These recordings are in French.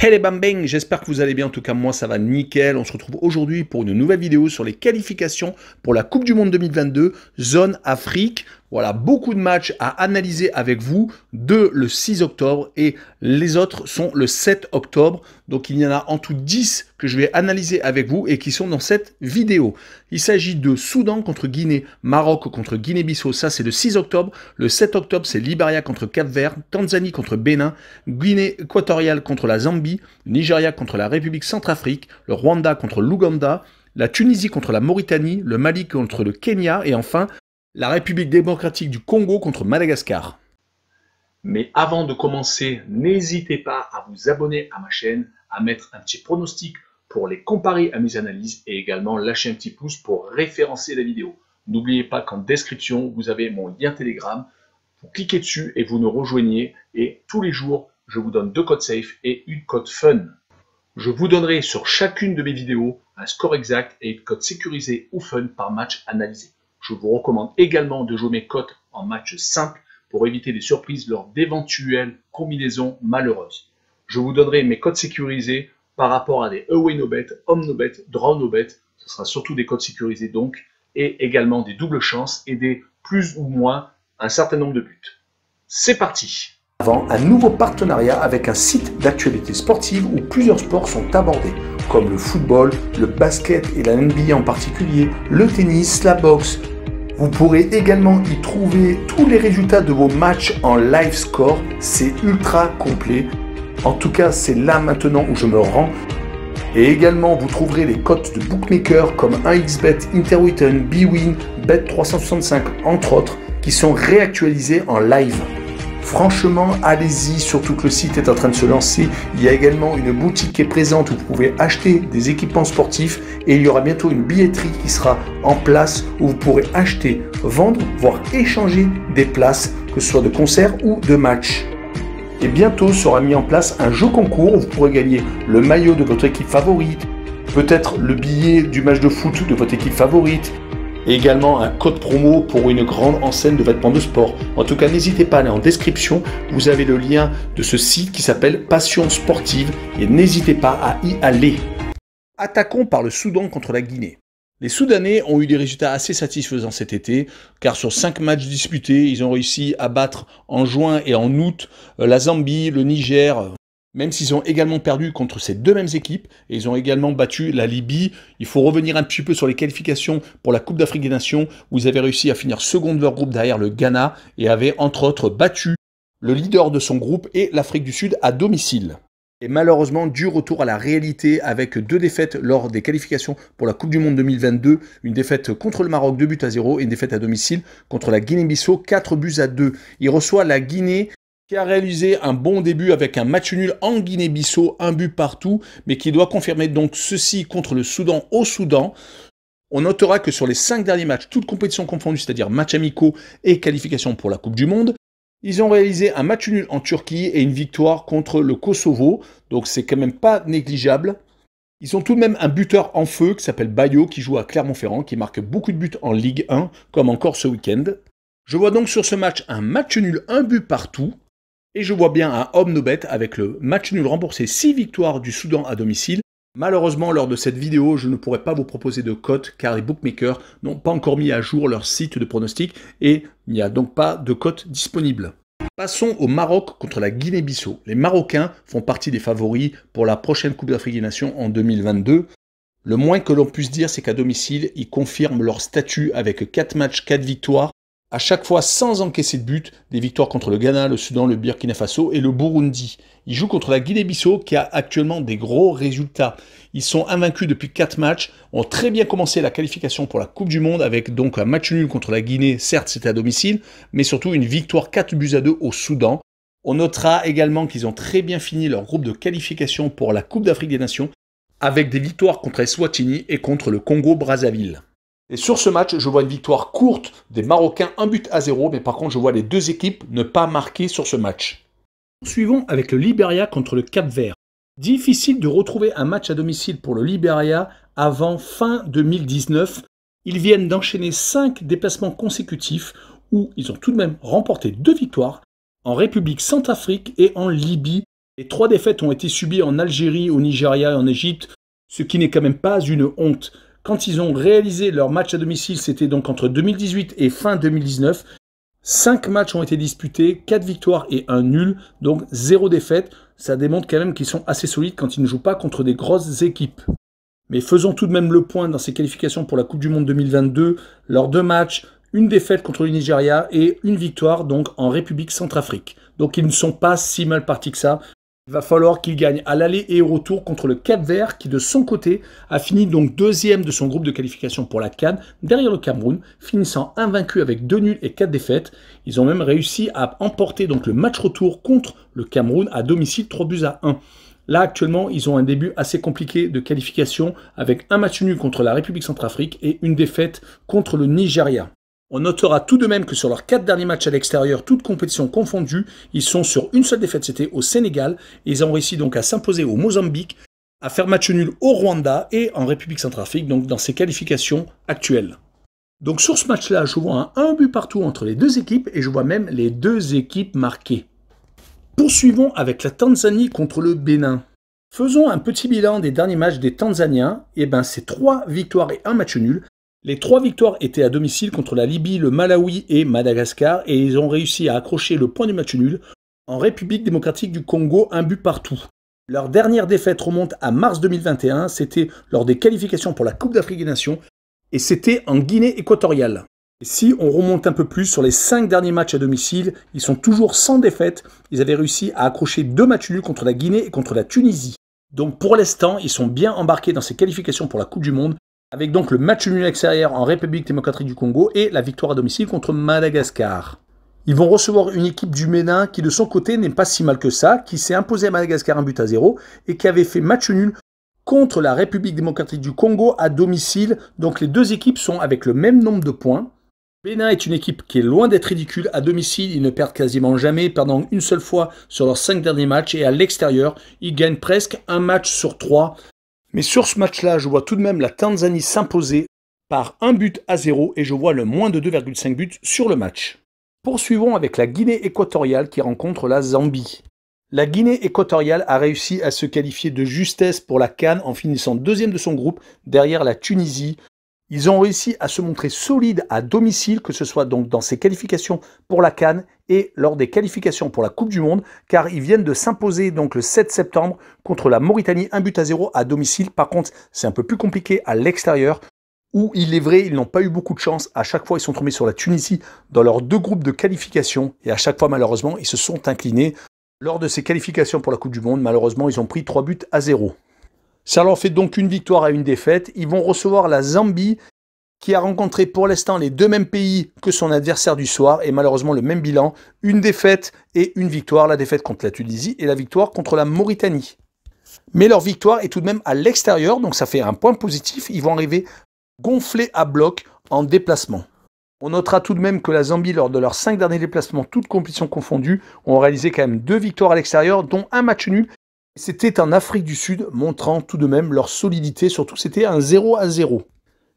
Hey les bam j'espère que vous allez bien, en tout cas moi ça va nickel. On se retrouve aujourd'hui pour une nouvelle vidéo sur les qualifications pour la Coupe du Monde 2022, zone Afrique. Voilà, beaucoup de matchs à analyser avec vous, Deux le 6 octobre et les autres sont le 7 octobre. Donc il y en a en tout 10 que je vais analyser avec vous et qui sont dans cette vidéo. Il s'agit de Soudan contre Guinée, Maroc contre Guinée-Bissau, ça c'est le 6 octobre. Le 7 octobre c'est Liberia contre Cap-Vert, Tanzanie contre Bénin, Guinée équatoriale contre la Zambie, Nigeria contre la République centrafrique, le Rwanda contre l'Ouganda, la Tunisie contre la Mauritanie, le Mali contre le Kenya et enfin la République démocratique du Congo contre Madagascar. Mais avant de commencer, n'hésitez pas à vous abonner à ma chaîne, à mettre un petit pronostic pour les comparer à mes analyses et également lâcher un petit pouce pour référencer la vidéo. N'oubliez pas qu'en description, vous avez mon lien Telegram. Vous cliquez dessus et vous nous rejoignez. Et tous les jours, je vous donne deux codes safe et une code fun. Je vous donnerai sur chacune de mes vidéos un score exact et une code sécurisée ou fun par match analysé. Je vous recommande également de jouer mes cotes en match simple pour éviter des surprises lors d'éventuelles combinaisons malheureuses. Je vous donnerai mes codes sécurisés par rapport à des away no bet, home no bet, draw no bet. Ce sera surtout des codes sécurisés donc et également des doubles chances et des plus ou moins un certain nombre de buts. C'est parti Avant, un nouveau partenariat avec un site d'actualité sportive où plusieurs sports sont abordés comme le football, le basket et la NBA en particulier, le tennis, la boxe. Vous pourrez également y trouver tous les résultats de vos matchs en live score, c'est ultra complet. En tout cas, c'est là maintenant où je me rends. Et également, vous trouverez les cotes de bookmakers comme 1xbet, Interwitten, Bwin, Bet365 entre autres, qui sont réactualisés en live. Franchement, allez-y, surtout que le site est en train de se lancer. Il y a également une boutique qui est présente où vous pouvez acheter des équipements sportifs et il y aura bientôt une billetterie qui sera en place où vous pourrez acheter, vendre, voire échanger des places, que ce soit de concerts ou de matchs. Et bientôt sera mis en place un jeu concours où vous pourrez gagner le maillot de votre équipe favorite, peut-être le billet du match de foot de votre équipe favorite, et également un code promo pour une grande enseigne de vêtements de sport. En tout cas, n'hésitez pas à aller en description, vous avez le lien de ce site qui s'appelle Passion Sportive et n'hésitez pas à y aller. Attaquons par le Soudan contre la Guinée. Les Soudanais ont eu des résultats assez satisfaisants cet été, car sur 5 matchs disputés, ils ont réussi à battre en juin et en août euh, la Zambie, le Niger, même s'ils ont également perdu contre ces deux mêmes équipes, et ils ont également battu la Libye. Il faut revenir un petit peu sur les qualifications pour la Coupe d'Afrique des Nations, où ils avaient réussi à finir second de leur groupe derrière le Ghana, et avaient entre autres battu le leader de son groupe et l'Afrique du Sud à domicile. Et malheureusement, du retour à la réalité avec deux défaites lors des qualifications pour la Coupe du Monde 2022, une défaite contre le Maroc 2 buts à 0 et une défaite à domicile contre la Guinée-Bissau 4 buts à 2. Il reçoit la Guinée qui a réalisé un bon début avec un match nul en Guinée-Bissau, un but partout, mais qui doit confirmer donc ceci contre le Soudan au Soudan. On notera que sur les cinq derniers matchs, toutes compétitions confondues, c'est-à-dire matchs amicaux et qualifications pour la Coupe du Monde, ils ont réalisé un match nul en Turquie et une victoire contre le Kosovo, donc c'est quand même pas négligeable. Ils ont tout de même un buteur en feu qui s'appelle Bayo, qui joue à Clermont-Ferrand, qui marque beaucoup de buts en Ligue 1, comme encore ce week-end. Je vois donc sur ce match un match nul, un but partout, et je vois bien un homme no bet avec le match nul remboursé 6 victoires du Soudan à domicile. Malheureusement, lors de cette vidéo, je ne pourrai pas vous proposer de cotes car les bookmakers n'ont pas encore mis à jour leur site de pronostic et il n'y a donc pas de cotes disponibles. Passons au Maroc contre la Guinée-Bissau. Les Marocains font partie des favoris pour la prochaine Coupe d'Afrique des Nations en 2022. Le moins que l'on puisse dire, c'est qu'à domicile, ils confirment leur statut avec 4 matchs, 4 victoires à chaque fois sans encaisser de but, des victoires contre le Ghana, le Soudan, le Burkina Faso et le Burundi. Ils jouent contre la Guinée-Bissau qui a actuellement des gros résultats. Ils sont invaincus depuis 4 matchs, ont très bien commencé la qualification pour la Coupe du Monde avec donc un match nul contre la Guinée, certes c'était à domicile, mais surtout une victoire 4 buts à 2 au Soudan. On notera également qu'ils ont très bien fini leur groupe de qualification pour la Coupe d'Afrique des Nations avec des victoires contre Swatini et contre le Congo-Brazzaville. Et sur ce match, je vois une victoire courte des Marocains, un but à zéro, mais par contre, je vois les deux équipes ne pas marquer sur ce match. Suivons avec le Liberia contre le Cap Vert. Difficile de retrouver un match à domicile pour le Liberia avant fin 2019. Ils viennent d'enchaîner 5 déplacements consécutifs où ils ont tout de même remporté deux victoires en République centrafrique et en Libye. Les trois défaites ont été subies en Algérie, au Nigeria et en Égypte, ce qui n'est quand même pas une honte quand ils ont réalisé leur match à domicile, c'était donc entre 2018 et fin 2019. 5 matchs ont été disputés, 4 victoires et 1 nul, donc 0 défaite. Ça démontre quand même qu'ils sont assez solides quand ils ne jouent pas contre des grosses équipes. Mais faisons tout de même le point dans ces qualifications pour la Coupe du Monde 2022. Leurs deux matchs, une défaite contre le Nigeria et une victoire donc en République centrafrique. Donc ils ne sont pas si mal partis que ça. Il va falloir qu'il gagne à l'aller et au retour contre le Cap Vert qui de son côté a fini donc deuxième de son groupe de qualification pour la Cannes derrière le Cameroun, finissant invaincu avec deux nuls et quatre défaites. Ils ont même réussi à emporter donc le match retour contre le Cameroun à domicile 3 buts à 1. Là actuellement, ils ont un début assez compliqué de qualification avec un match nul contre la République centrafricaine et une défaite contre le Nigeria. On notera tout de même que sur leurs quatre derniers matchs à l'extérieur, toutes compétitions confondues, ils sont sur une seule défaite, c'était au Sénégal. Et ils ont réussi donc à s'imposer au Mozambique, à faire match nul au Rwanda et en République centrafricaine, donc dans ces qualifications actuelles. Donc sur ce match-là, je vois un but partout entre les deux équipes et je vois même les deux équipes marquées. Poursuivons avec la Tanzanie contre le Bénin. Faisons un petit bilan des derniers matchs des Tanzaniens. Et eh ben c'est 3 victoires et 1 match nul. Les trois victoires étaient à domicile contre la Libye, le Malawi et Madagascar, et ils ont réussi à accrocher le point du match nul en République démocratique du Congo, un but partout. Leur dernière défaite remonte à mars 2021, c'était lors des qualifications pour la Coupe d'Afrique des Nations, et c'était en Guinée équatoriale. si on remonte un peu plus sur les cinq derniers matchs à domicile, ils sont toujours sans défaite, ils avaient réussi à accrocher deux matchs nuls contre la Guinée et contre la Tunisie. Donc pour l'instant, ils sont bien embarqués dans ces qualifications pour la Coupe du Monde avec donc le match nul extérieur en République démocratique du Congo et la victoire à domicile contre Madagascar. Ils vont recevoir une équipe du Ménin qui de son côté n'est pas si mal que ça, qui s'est imposée à Madagascar un but à zéro et qui avait fait match nul contre la République démocratique du Congo à domicile. Donc les deux équipes sont avec le même nombre de points. Bénin est une équipe qui est loin d'être ridicule. À domicile, ils ne perdent quasiment jamais, perdant une seule fois sur leurs cinq derniers matchs. Et à l'extérieur, ils gagnent presque un match sur trois. Mais sur ce match-là, je vois tout de même la Tanzanie s'imposer par un but à zéro et je vois le moins de 2,5 buts sur le match. Poursuivons avec la Guinée équatoriale qui rencontre la Zambie. La Guinée équatoriale a réussi à se qualifier de justesse pour la Cannes en finissant deuxième de son groupe derrière la Tunisie, ils ont réussi à se montrer solides à domicile, que ce soit donc dans ces qualifications pour la Cannes et lors des qualifications pour la Coupe du Monde, car ils viennent de s'imposer donc le 7 septembre contre la Mauritanie, un but à zéro à domicile. Par contre, c'est un peu plus compliqué à l'extérieur, où il est vrai, ils n'ont pas eu beaucoup de chance. À chaque fois, ils sont tombés sur la Tunisie dans leurs deux groupes de qualifications et à chaque fois, malheureusement, ils se sont inclinés. Lors de ces qualifications pour la Coupe du Monde, malheureusement, ils ont pris trois buts à zéro. Ça leur fait donc une victoire et une défaite. Ils vont recevoir la Zambie qui a rencontré pour l'instant les deux mêmes pays que son adversaire du soir et malheureusement le même bilan, une défaite et une victoire, la défaite contre la Tunisie et la victoire contre la Mauritanie. Mais leur victoire est tout de même à l'extérieur, donc ça fait un point positif, ils vont arriver gonflés à bloc en déplacement. On notera tout de même que la Zambie, lors de leurs cinq derniers déplacements, toutes compétitions confondues, ont réalisé quand même deux victoires à l'extérieur, dont un match nul c'était en Afrique du Sud, montrant tout de même leur solidité, surtout c'était un 0 à 0.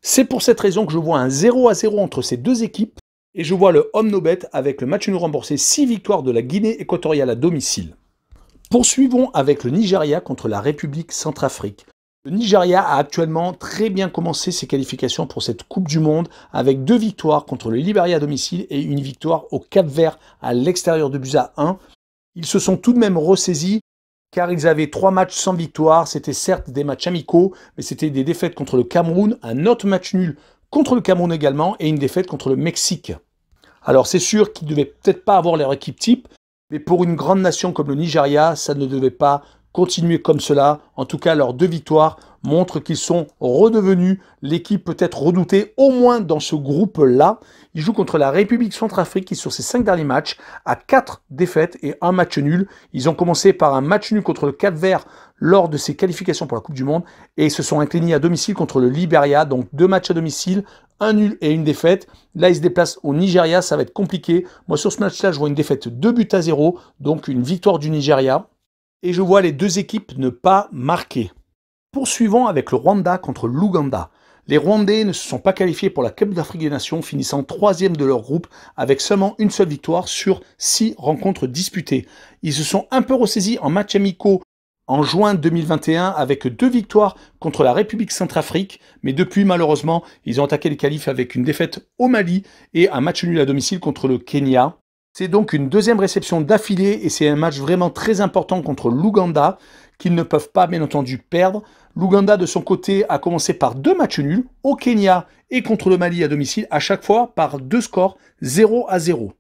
C'est pour cette raison que je vois un 0 à 0 entre ces deux équipes, et je vois le homme avec le match nous remboursé 6 victoires de la Guinée équatoriale à domicile. Poursuivons avec le Nigeria contre la République centrafrique. Le Nigeria a actuellement très bien commencé ses qualifications pour cette Coupe du Monde avec deux victoires contre le Liberia à domicile et une victoire au Cap Vert à l'extérieur de Busa 1. Ils se sont tout de même ressaisis car ils avaient trois matchs sans victoire. C'était certes des matchs amicaux, mais c'était des défaites contre le Cameroun, un autre match nul contre le Cameroun également, et une défaite contre le Mexique. Alors c'est sûr qu'ils ne devaient peut-être pas avoir leur équipe type, mais pour une grande nation comme le Nigeria, ça ne devait pas continuer comme cela. En tout cas, leurs deux victoires montre qu'ils sont redevenus l'équipe peut-être redoutée, au moins dans ce groupe-là. Ils jouent contre la République centrafricaine qui, sur ses cinq derniers matchs, a quatre défaites et un match nul. Ils ont commencé par un match nul contre le Cap-Vert lors de ses qualifications pour la Coupe du Monde et se sont inclinés à domicile contre le Liberia. Donc deux matchs à domicile, un nul et une défaite. Là, ils se déplacent au Nigeria, ça va être compliqué. Moi, sur ce match-là, je vois une défaite 2 buts à 0, donc une victoire du Nigeria. Et je vois les deux équipes ne pas marquer. Poursuivons avec le Rwanda contre l'Ouganda. Les Rwandais ne se sont pas qualifiés pour la Coupe d'Afrique des Nations, finissant troisième de leur groupe avec seulement une seule victoire sur six rencontres disputées. Ils se sont un peu ressaisis en match amicaux en juin 2021 avec deux victoires contre la République centrafrique, mais depuis malheureusement, ils ont attaqué les qualifs avec une défaite au Mali et un match nul à domicile contre le Kenya. C'est donc une deuxième réception d'affilée et c'est un match vraiment très important contre l'Ouganda qu'ils ne peuvent pas bien entendu perdre. L'Ouganda de son côté a commencé par deux matchs nuls au Kenya et contre le Mali à domicile, à chaque fois par deux scores 0 à 0.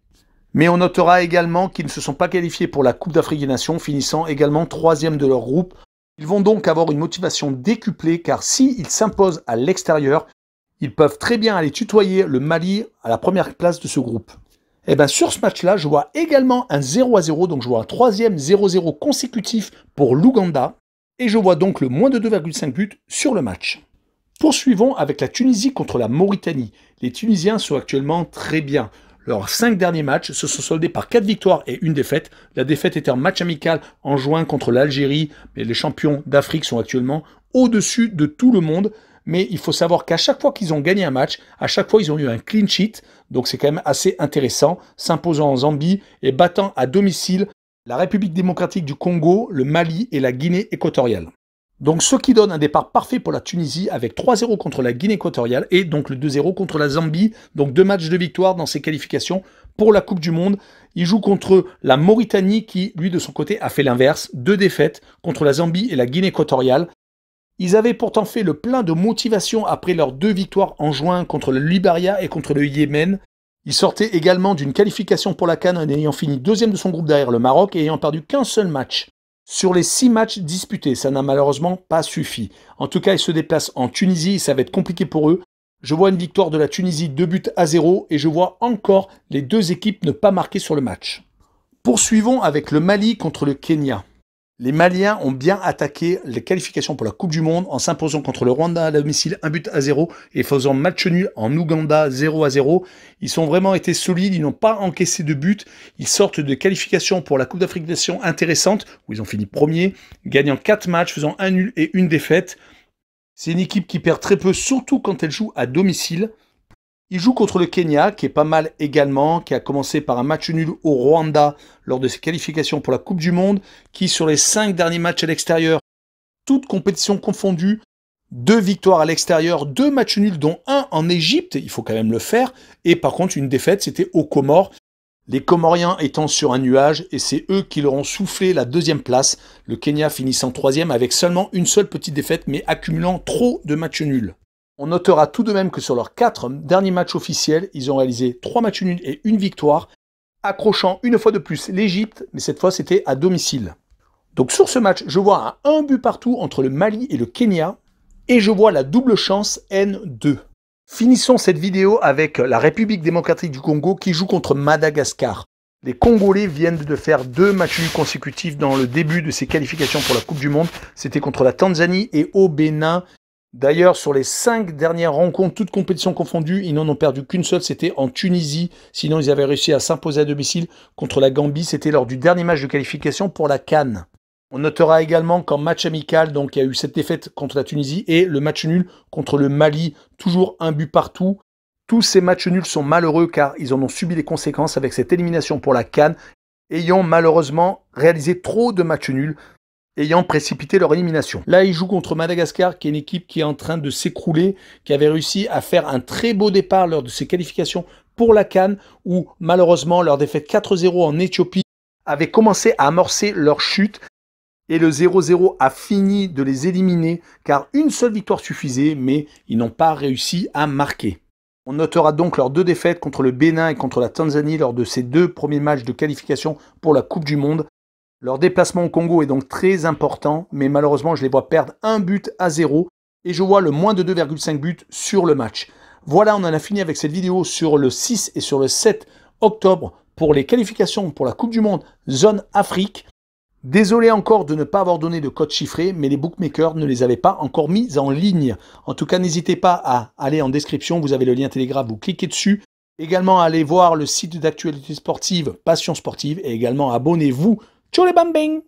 Mais on notera également qu'ils ne se sont pas qualifiés pour la Coupe d'Afrique des Nations, finissant également troisième de leur groupe. Ils vont donc avoir une motivation décuplée car s'ils s'imposent à l'extérieur, ils peuvent très bien aller tutoyer le Mali à la première place de ce groupe. Eh ben, sur ce match-là, je vois également un 0 à 0, donc je vois un troisième 0-0 consécutif pour l'Ouganda, et je vois donc le moins de 2,5 buts sur le match. Poursuivons avec la Tunisie contre la Mauritanie. Les Tunisiens sont actuellement très bien. Leurs cinq derniers matchs se sont soldés par quatre victoires et une défaite. La défaite était un match amical en juin contre l'Algérie, mais les champions d'Afrique sont actuellement au-dessus de tout le monde mais il faut savoir qu'à chaque fois qu'ils ont gagné un match, à chaque fois ils ont eu un clean sheet, donc c'est quand même assez intéressant, s'imposant en Zambie et battant à domicile la République démocratique du Congo, le Mali et la Guinée équatoriale. Donc ce qui donne un départ parfait pour la Tunisie avec 3-0 contre la Guinée équatoriale et donc le 2-0 contre la Zambie. Donc deux matchs de victoire dans ses qualifications pour la Coupe du Monde. Il joue contre la Mauritanie qui, lui, de son côté, a fait l'inverse. Deux défaites contre la Zambie et la Guinée équatoriale. Ils avaient pourtant fait le plein de motivation après leurs deux victoires en juin contre le Liberia et contre le Yémen. Ils sortaient également d'une qualification pour la Cannes en ayant fini deuxième de son groupe derrière le Maroc et ayant perdu qu'un seul match. Sur les six matchs disputés, ça n'a malheureusement pas suffi. En tout cas, ils se déplacent en Tunisie et ça va être compliqué pour eux. Je vois une victoire de la Tunisie 2 buts à 0 et je vois encore les deux équipes ne pas marquer sur le match. Poursuivons avec le Mali contre le Kenya. Les Maliens ont bien attaqué les qualifications pour la Coupe du Monde en s'imposant contre le Rwanda à domicile un but à 0 et faisant match nul en Ouganda 0 à 0. Ils ont vraiment été solides, ils n'ont pas encaissé de but. Ils sortent de qualifications pour la Coupe d'Afrique des Nations intéressante où ils ont fini premier, gagnant 4 matchs, faisant un nul et une défaite. C'est une équipe qui perd très peu, surtout quand elle joue à domicile. Il joue contre le Kenya, qui est pas mal également, qui a commencé par un match nul au Rwanda lors de ses qualifications pour la Coupe du Monde, qui sur les cinq derniers matchs à l'extérieur, toutes compétitions confondues, deux victoires à l'extérieur, deux matchs nuls, dont un en Égypte, il faut quand même le faire, et par contre une défaite, c'était aux Comores, les Comoriens étant sur un nuage, et c'est eux qui leur ont soufflé la deuxième place, le Kenya finissant troisième avec seulement une seule petite défaite, mais accumulant trop de matchs nuls. On notera tout de même que sur leurs quatre derniers matchs officiels, ils ont réalisé trois matchs nuls et une victoire, accrochant une fois de plus l'Égypte, mais cette fois c'était à domicile. Donc sur ce match, je vois un, but partout entre le Mali et le Kenya, et je vois la double chance N2. Finissons cette vidéo avec la République démocratique du Congo qui joue contre Madagascar. Les Congolais viennent de faire deux matchs consécutifs dans le début de ces qualifications pour la Coupe du Monde. C'était contre la Tanzanie et au Bénin. D'ailleurs, sur les cinq dernières rencontres, toutes compétitions confondues, ils n'en ont perdu qu'une seule, c'était en Tunisie. Sinon, ils avaient réussi à s'imposer à domicile contre la Gambie. C'était lors du dernier match de qualification pour la Cannes. On notera également qu'en match amical, donc il y a eu cette défaite contre la Tunisie et le match nul contre le Mali, toujours un but partout. Tous ces matchs nuls sont malheureux car ils en ont subi les conséquences avec cette élimination pour la Cannes, ayant malheureusement réalisé trop de matchs nuls ayant précipité leur élimination. Là, ils jouent contre Madagascar, qui est une équipe qui est en train de s'écrouler, qui avait réussi à faire un très beau départ lors de ses qualifications pour la Cannes, où malheureusement leur défaite 4-0 en Éthiopie avait commencé à amorcer leur chute. Et le 0-0 a fini de les éliminer car une seule victoire suffisait, mais ils n'ont pas réussi à marquer. On notera donc leurs deux défaites contre le Bénin et contre la Tanzanie lors de ces deux premiers matchs de qualification pour la Coupe du Monde, leur déplacement au Congo est donc très important, mais malheureusement je les vois perdre un but à zéro et je vois le moins de 2,5 buts sur le match. Voilà, on en a fini avec cette vidéo sur le 6 et sur le 7 octobre pour les qualifications pour la Coupe du Monde Zone Afrique. Désolé encore de ne pas avoir donné de code chiffré, mais les bookmakers ne les avaient pas encore mis en ligne. En tout cas, n'hésitez pas à aller en description, vous avez le lien Telegram, vous cliquez dessus. Également, allez voir le site d'actualité sportive Passion Sportive et également abonnez-vous u 小的，bambing。